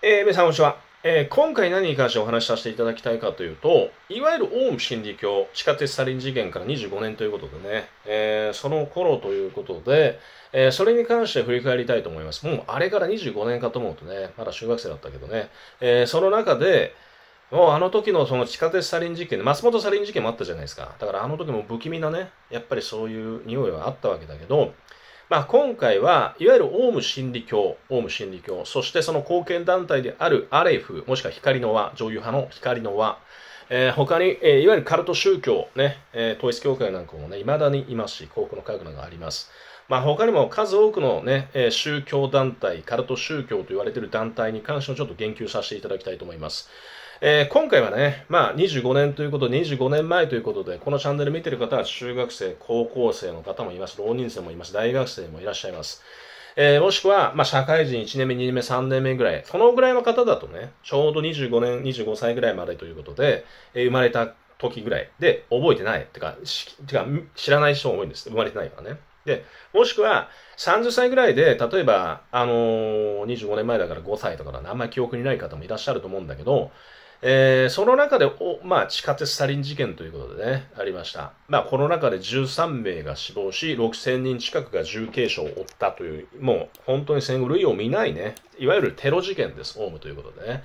えー、皆さんこんにちは。えー、今回何に関してお話しさせていただきたいかというと、いわゆるオウム真理教、地下鉄サリン事件から25年ということでね、えー、その頃ということで、えー、それに関して振り返りたいと思います。もうあれから25年かと思うとね、まだ中学生だったけどね、えその中で、もうあの時のその地下鉄サリン事件、松本サリン事件もあったじゃないですか。だからあの時も不気味なね、やっぱりそういう匂いはあったわけだけど、まあ、今回はいわゆるオウム真理教、オウム真理教、そしてその貢献団体であるアレフ、もしくは光の輪、女優派の光の輪、えー、他に、えー、いわゆるカルト宗教ね、えー、統一教会なんかもね、未だにいますし、幸福の科学などがあります。まあ、他にも数多くのね、えー、宗教団体、カルト宗教と言われている団体に関してもちょっと言及させていただきたいと思います。えー、今回はね、まあ、25年ということで、25年前ということで、このチャンネル見てる方は中学生、高校生の方もいます、老人生もいます、大学生もいらっしゃいます。えー、もしくは、まあ、社会人1年目、2年目、3年目ぐらい、そのぐらいの方だとね、ちょうど25年、25歳ぐらいまでということで、えー、生まれた時ぐらいで、覚えてない、てか、てか知らない人も多いんです、生まれてないからね。で、もしくは30歳ぐらいで、例えば、あのー、25年前だから5歳とかだあんまり記憶にない方もいらっしゃると思うんだけど、えー、その中でまあ、地下鉄サリン事件ということでね、ありました。まあ、この中で13名が死亡し、6000人近くが重軽傷を負ったという、もう本当に戦後類を見ないね、いわゆるテロ事件です、オウムということでね。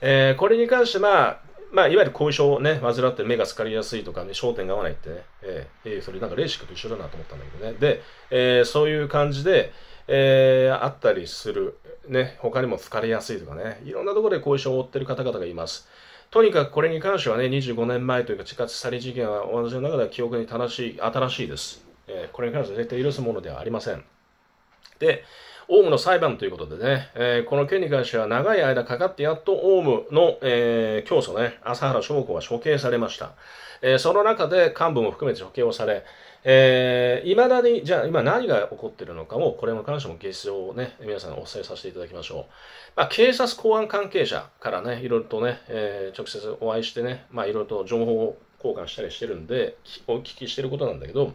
えー、これに関して、まあ、まあ、いわゆる後遺症をね、患って目が疲れやすいとか、ね、焦点が合わないってね、えー、それなんかレーシックと一緒だなと思ったんだけどね。で、えー、そういう感じで、えー、あったりする。ね、他にも疲れやすいとかね、いろんなところで後遺症を負っている方々がいます。とにかくこれに関してはね、25年前というか、地下サリ事件は私の中では記憶に正しい、新しいです。えー、これに関しては絶対許すものではありません。で、オウムの裁判ということでね、えー、この件に関しては長い間かかってやっとオウムの、えー、教祖ね、朝原翔子は処刑されました。えー、その中で幹部も含めて処刑をされ、えー、未だに、じゃあ今何が起こっているのかも、これも関しても月曜をね、皆さんお伝えさせていただきましょう。まあ、警察公安関係者からね、いろいろとね、えー、直接お会いしてね、まあ、いろいろと情報交換したりしてるんで、お聞きしてることなんだけど、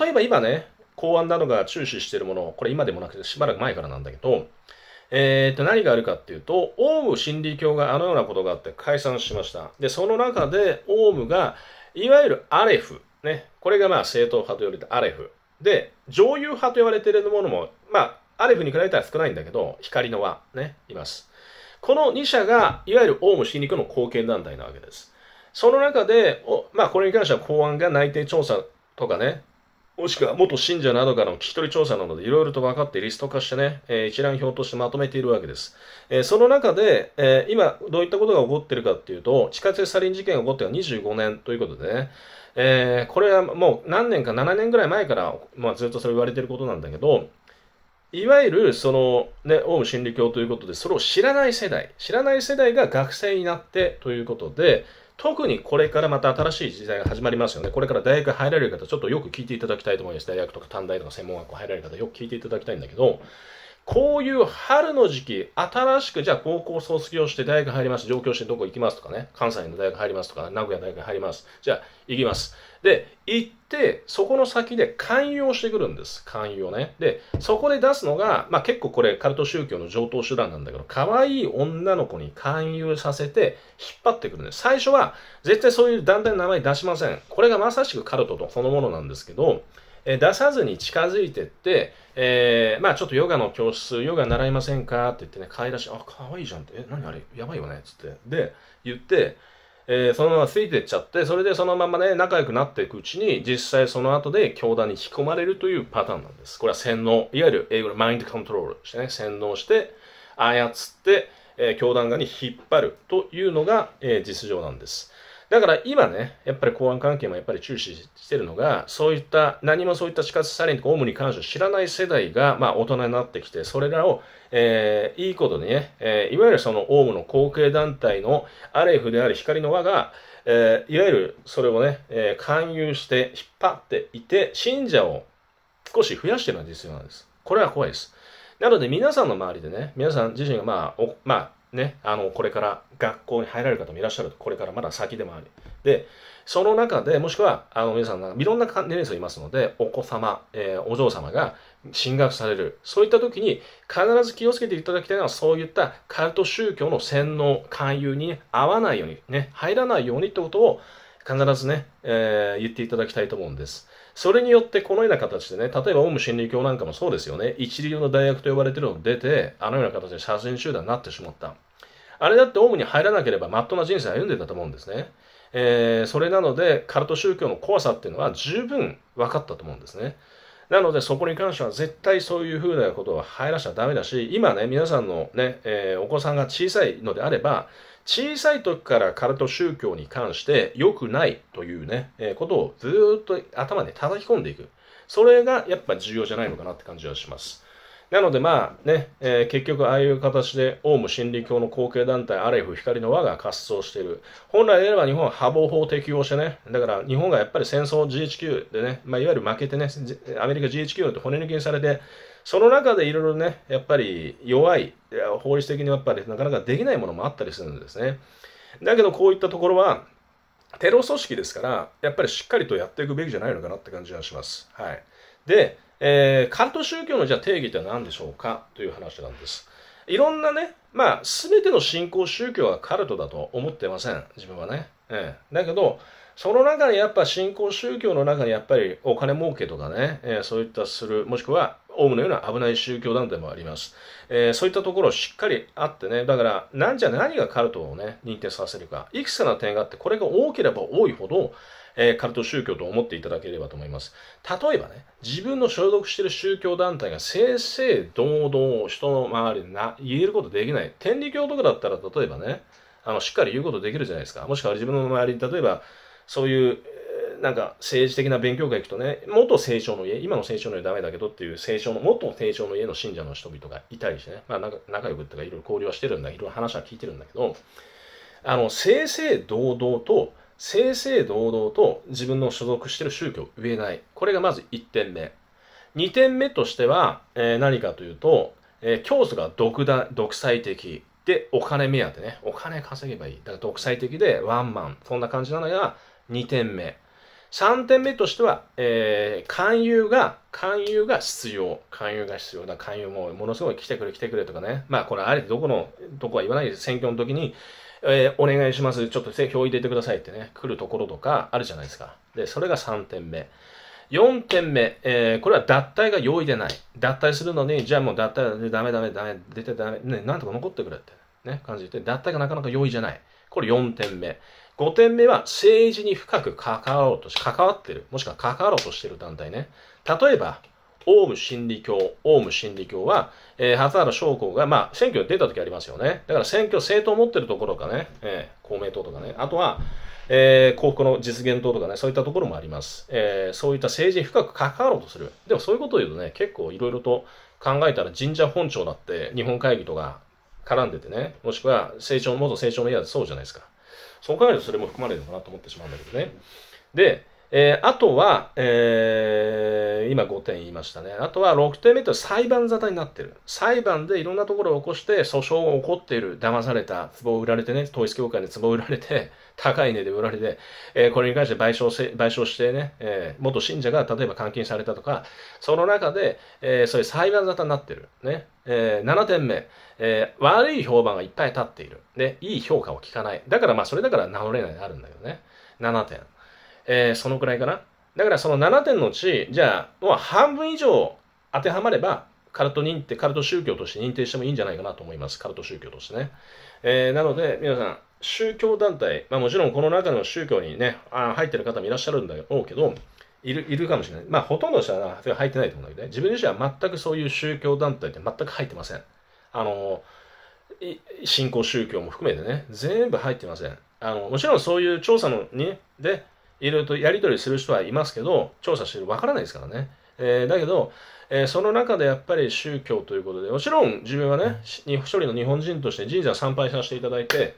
例えば今ね、公安などが注視しているもの、これ今でもなくてしばらく前からなんだけど、えー、と何があるかっていうと、オウム真理教があのようなことがあって解散しました。で、その中でオウムが、いわゆるアレフ、ね、これがまあ正統派と言われたアレフ。で、上優派と言われているものも、まあ、アレフに比べたら少ないんだけど、光の輪、ね、います。この2社が、いわゆるオウム真理教の貢献団体なわけです。その中で、まあ、これに関しては公安が内定調査とかね、もしくは元信者などからの聞き取り調査などでいろいろと分かってリスト化してね、えー、一覧表としてまとめているわけです。えー、その中で、えー、今どういったことが起こっているかっていうと、地下鉄サリン事件が起こっては25年ということでね、えこれはもう何年か7年ぐらい前から、まあ、ずっとそれ言われていることなんだけど、いわゆるその、ね、オウム真理教ということで、それを知らない世代、知らない世代が学生になってということで、特にこれからまた新しい時代が始まりますよね。これから大学入られる方、ちょっとよく聞いていただきたいと思います。大学とか短大とか専門学校入られる方、よく聞いていただきたいんだけど、こういう春の時期、新しく、じゃあ高校卒業して大学入ります。上京してどこ行きますとかね。関西の大学入りますとか、名古屋大学入ります。じゃあ行きます。で、行って、そこの先で勧誘をしてくるんです。勧誘をね。で、そこで出すのが、まあ結構これカルト宗教の上等手段なんだけど、可愛い女の子に勧誘させて引っ張ってくるんです。最初は絶対そういう団体の名前出しません。これがまさしくカルトとそのものなんですけど、出さずに近づいてって、えー、まあちょっとヨガの教室、ヨガ習いませんかって言ってね、買い出し、あ、可愛いじゃんって、え、何あれ、やばいよねつって。で、言って、えー、そのままついてっちゃって、それでそのままね、仲良くなっていくうちに、実際その後で教団に引き込まれるというパターンなんです。これは洗脳、いわゆる英語のマインドコントロールしてね、洗脳して、操って、えー、教団側に引っ張るというのが、えー、実情なんです。だから今ね、やっぱり公安関係もやっぱり注視してるのが、そういった、何もそういった地下サリンとかオウムに関して知らない世代が、まあ大人になってきて、それらを、えー、いいことにね、えー、いわゆるそのオウムの後継団体のアレフである光の輪が、えー、いわゆるそれをね、えー、勧誘して引っ張っていて、信者を少し増やしてるのは実情なんです。これは怖いです。なので皆さんの周りでね、皆さん自身がまあ、まあ、ね、あのこれから学校に入られる方もいらっしゃるこれからまだ先でもありでその中でもしくはあの皆さんいろんな年齢層いますのでお子様、えー、お嬢様が進学されるそういった時に必ず気をつけていただきたいのはそういったカルト宗教の洗脳勧誘に合わないようにね入らないようにってことを必ずね、えー、言っていただきたいと思うんですそれによってこのような形でね、例えばオウム真理教なんかもそうですよね、一流の大学と呼ばれてるの出て、あのような形で写真集団になってしまった。あれだってオウムに入らなければまっとうな人生歩んでたと思うんですね。えー、それなので、カルト宗教の怖さっていうのは十分分かったと思うんですね。なので、そこに関しては絶対そういうふうなことは入らしちゃだめだし、今ね、皆さんのね、えー、お子さんが小さいのであれば、小さい時からカルト宗教に関して良くないというね、えー、ことをずっと頭で叩き込んでいく。それがやっぱ重要じゃないのかなって感じはします。なのでまあね、えー、結局ああいう形でオウム真理教の後継団体アレフ光の輪が滑走している。本来であれば日本は破防法を適用してね、だから日本がやっぱり戦争 GHQ でね、まあ、いわゆる負けてね、アメリカ GHQ って骨抜きにされて、その中でいろいろね、やっぱり弱い、い法律的にやっぱりなかなかできないものもあったりするんですね。だけどこういったところは、テロ組織ですから、やっぱりしっかりとやっていくべきじゃないのかなって感じがします。はい。で、えー、カルト宗教のじゃあ定義って何でしょうかという話なんです。いろんなね、まあ、すべての信仰宗教はカルトだと思ってません、自分はね。ええ、だけど、その中にやっぱ信仰宗教の中にやっぱりお金儲けとかね、えー、そういったする、もしくはオウムのような危ない宗教団体もあります。えー、そういったところをしっかりあってね、だから、なんじゃ何がカルトをね、認定させるか、いくつかの点があって、これが多ければ多いほど、えー、カルト宗教と思っていただければと思います。例えばね、自分の所属している宗教団体が正々堂々人の周りに言えることできない。天理教とかだったら、例えばね、あのしっかり言うことできるじゃないですか。もしくは自分の周りに、例えば、そういうなんか政治的な勉強会行くとね、元聖書の家、今の聖書の家ダメだけどっていう聖書の、元聖書の家の信者の人々がいたりしてね、まあ、仲良くとかいろいろ交流はしてるんだ、いろいろ話は聞いてるんだけど、あの、正々堂々と、正々堂々と自分の所属してる宗教を植えない。これがまず1点目。2点目としては、えー、何かというと、えー、教祖が独断、独裁的。で、お金目当てね。お金稼げばいい。だから独裁的でワンマン。そんな感じなのが2点目。3点目としては、えー、勧誘が、勧誘が必要。勧誘が必要だ。勧誘もものすごい来てくれ、来てくれとかね。まあ、これ、あえてどこの、どこは言わないです。選挙の時に、えー、お願いします。ちょっと票入れてくださいってね、来るところとかあるじゃないですか。で、それが3点目。4点目、えー、これは脱退が容易でない。脱退するのに、じゃあもう脱退、ダメダメダメ、出てダメ、ね、なんとか残ってくれって、ね、感じで、脱退がなかなか容易じゃない。これ4点目。5点目は政治に深く関わろうとし、関わってる、もしくは関わろうとしてる団体ね。例えば、オウム真理教、オウム真理教は、えー、初原将校が、まあ、選挙に出た時ありますよね。だから選挙政党を持ってるところかね、えー、公明党とかね、あとは、えー、幸福の実現党とかね、そういったところもあります。えー、そういった政治に深く関わろうとする。でもそういうことを言うとね、結構いろいろと考えたら神社本庁だって日本会議とか絡んでてね、もしくは政調、元政調の家、でそうじゃないですか。そう考えるとそれも含まれるのかなと思ってしまうんだけどね。で、えー、あとは、えー、今5点言いましたね。あとは6点目と裁判沙汰になってる。裁判でいろんなところを起こして訴訟が起こっている。騙された。壺を売られてね、統一教会に壺を売られて、高い値で売られて、えー、これに関して賠償せ賠償してね、えー、元信者が例えば監禁されたとか、その中で、えー、そういう裁判沙汰になってる。ね。えー、7点目、えー、悪い評判がいっぱい立っている。で、いい評価を聞かない。だからまあ、それだから名乗れないであるんだけどね。7点。えー、そのくらいかな。だからその7点のうち、じゃあ、もう半分以上当てはまれば、カルト認定、カルト宗教として認定してもいいんじゃないかなと思います。カルト宗教としてね。えー、なので、皆さん、宗教団体、まあ、もちろんこの中の宗教にね、あ入ってる方もいらっしゃるんだろうけど、いるいるかもしれない。まあ、ほとんどの人は入ってないと思うんだけどね。自分自身は全くそういう宗教団体って全く入ってません。あの、信仰宗教も含めてね、全部入ってません。あのもちろんそういう調査のに、ね、で、いろいろとやり取りする人はいますけど、調査してる、わからないですからね。えー、だけど、えー、その中でやっぱり宗教ということで、もちろん自分はね、一人の日本人として神社参拝させていただいて、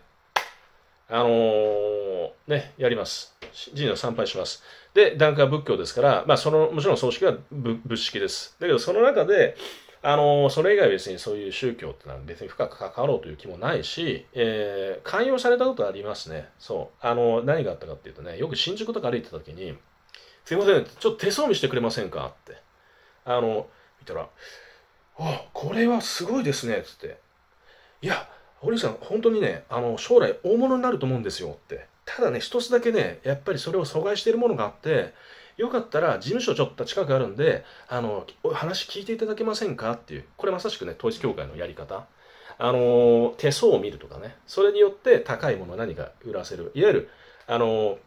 あのー、ね、やります。神社参拝します。で、檀家仏教ですから、まあ、その、もちろん葬式は仏式です。だけど、その中で、あの、それ以外は別にそういう宗教ってのは別に深く関わろうという気もないし、えー、勧誘されたことありますね。そう。あの、何があったかっていうとね、よく新宿とか歩いてた時に、すいません、ちょっと手相見してくれませんかって。あの、見たら、あ、これはすごいですね、つって。いや、堀内さん、本当にね、あの、将来大物になると思うんですよって。ただね、一つだけね、やっぱりそれを阻害しているものがあって、よかったら事務所ちょっと近くあるんで、あの、話聞いていただけませんかっていう、これまさしくね、統一教会のやり方。あの、手相を見るとかね、それによって高いもの何か売らせる。いわゆる、あの、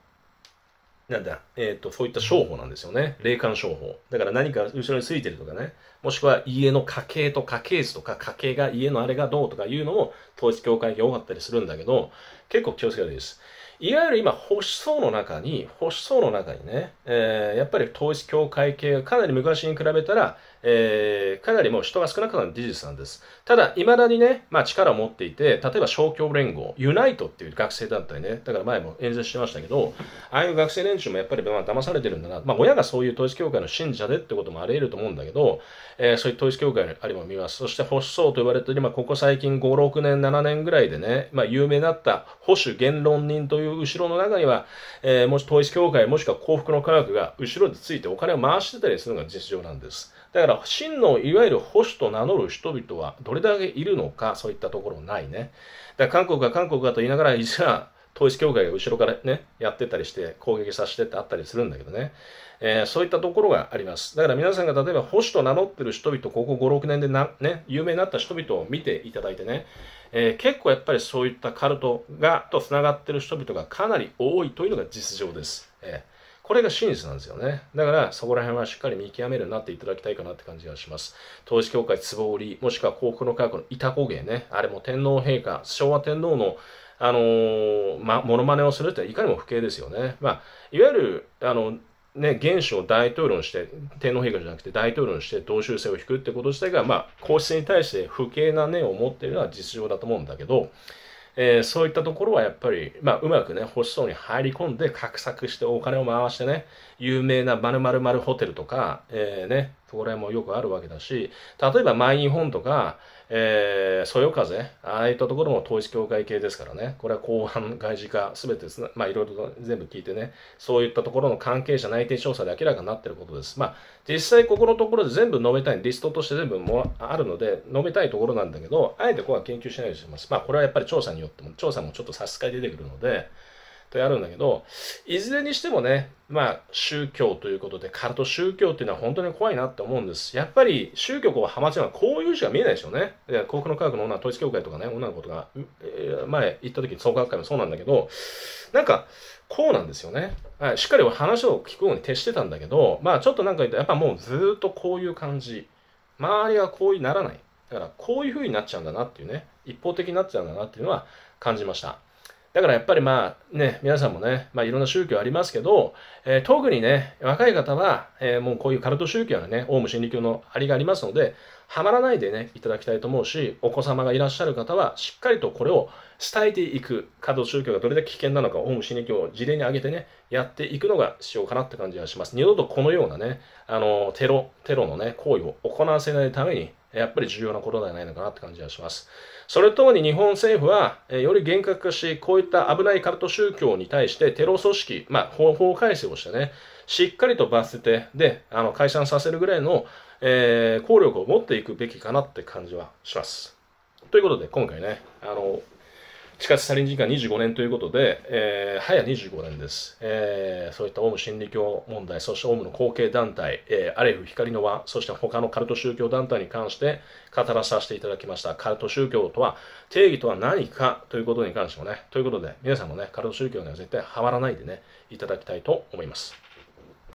なんだ、えっ、ー、と、そういった商法なんですよね。霊感商法。だから何か後ろについてるとかね、もしくは家の家系と家系図とか家系が家のあれがどうとかいうのも統一教会が多かったりするんだけど、結構気をつけいいです。いわゆる今、保守層の中に、保守層の中にね、えー、やっぱり統一教会系がかなり昔に比べたら、えー、かなりもう人が少なくなる事実なんです。ただ、いまだにね、まあ、力を持っていて、例えば小教連合、ユナイトっていう学生団体ね、だから前も演説してましたけど、ああいう学生連中もやっぱりまあ騙されてるんだな、まあ、親がそういう統一教会の信者でってこともあり得ると思うんだけど、えー、そういう統一教会のありも見ます。そして保守層と言われてる、まあ、ここ最近5、6年、7年ぐらいでね、まあ、有名になった保守言論人という後ろの中には、えー、もし統一教会もしくは幸福の科学が後ろでついてお金を回してたりするのが実情なんです。だから真のいわゆる保守と名乗る人々はどれだけいるのか、そういったところないね。だから韓国が韓国がと言いながら、じゃ統一教会が後ろからね、やってたりして、攻撃させてってあったりするんだけどね、えー、そういったところがあります。だから皆さんが例えば保守と名乗ってる人々、ここ5、6年でな、ね、有名になった人々を見ていただいてね、えー、結構やっぱりそういったカルトが、と繋がってる人々がかなり多いというのが実情です。えーこれが真実なんですよね。だから、そこら辺はしっかり見極めるようになっていただきたいかなって感じがします。統一協会、壺織、もしくは幸福の科学の板小芸ね。あれも天皇陛下、昭和天皇のあのー、ま、モノマネをするっていかにも不敬ですよね。まあ、いわゆる、あの、ね、元首を大統領にして、天皇陛下じゃなくて大統領にして同州制を引くってこと自体が、まあ、皇室に対して不敬な念を持っているのは実情だと思うんだけど、えー、そういったところはやっぱり、まあ、うまくね、保守層に入り込んで、画策してお金を回してね、有名な〇〇ホテルとか、えー、ね、これもよくあるわけだし、例えば満員本とか、えー、そよ風、ああいったところも統一教会系ですからね、これは公安、外事課、すべてですね、まあいろいろと全部聞いてね、そういったところの関係者内定調査で明らかになっていることです。まあ実際ここのところで全部述べたい、リストとして全部もあるので、述べたいところなんだけど、あえてここは研究しないようにしてます。まあこれはやっぱり調査によっても、調査もちょっと差し支え出てくるので、とやるんだけど、いずれにしてもね、まあ宗教ということで、カルト宗教っていうのは本当に怖いなって思うんです。やっぱり宗教はハマチはこういうしか見えないですよね。幸福の科学の女、統一教会とかね、女の子とか、前行った時創価学会もそうなんだけど、なんか、こうなんですよね。はい、しっかり話を聞くように徹してたんだけど、まあちょっとなんかやっぱもうずっとこういう感じ。周りがこうならない。だからこういう風になっちゃうんだなっていうね、一方的になっちゃうんだなっていうのは感じました。だからやっぱりまあね、皆さんもね、まあいろんな宗教ありますけど、えー、特にね、若い方は、えー、もうこういうカルト宗教のね、オウム真理教のありがありますので、はまらないでね、いただきたいと思うし、お子様がいらっしゃる方は、しっかりとこれを伝えていく、過度宗教がどれだけ危険なのか、オウム真理教を事例に挙げてね、やっていくのが必要かなって感じがします。二度とこのようなね、あの、テロ、テロのね、行為を行わせないために、やっぱり重要なことではないのかなって感じがします。それともに日本政府は、えより厳格化し、こういった危ないカルト宗教に対してテロ組織、まあ、方法改正をしてね、しっかりと罰せて、で、あの、解散させるぐらいのえー、効力を持っていくべきかなって感じはします。ということで、今回ね、あの、地下鉄サリン時間25年ということで、えー、早25年です、えー、そういったオウム真理教問題、そしてオウムの後継団体、えー、アレフ光の輪、そして他のカルト宗教団体に関して語らさせていただきました。カルト宗教とは、定義とは何かということに関してもね、ということで、皆さんもね、カルト宗教には絶対はまらないでね、いただきたいと思います。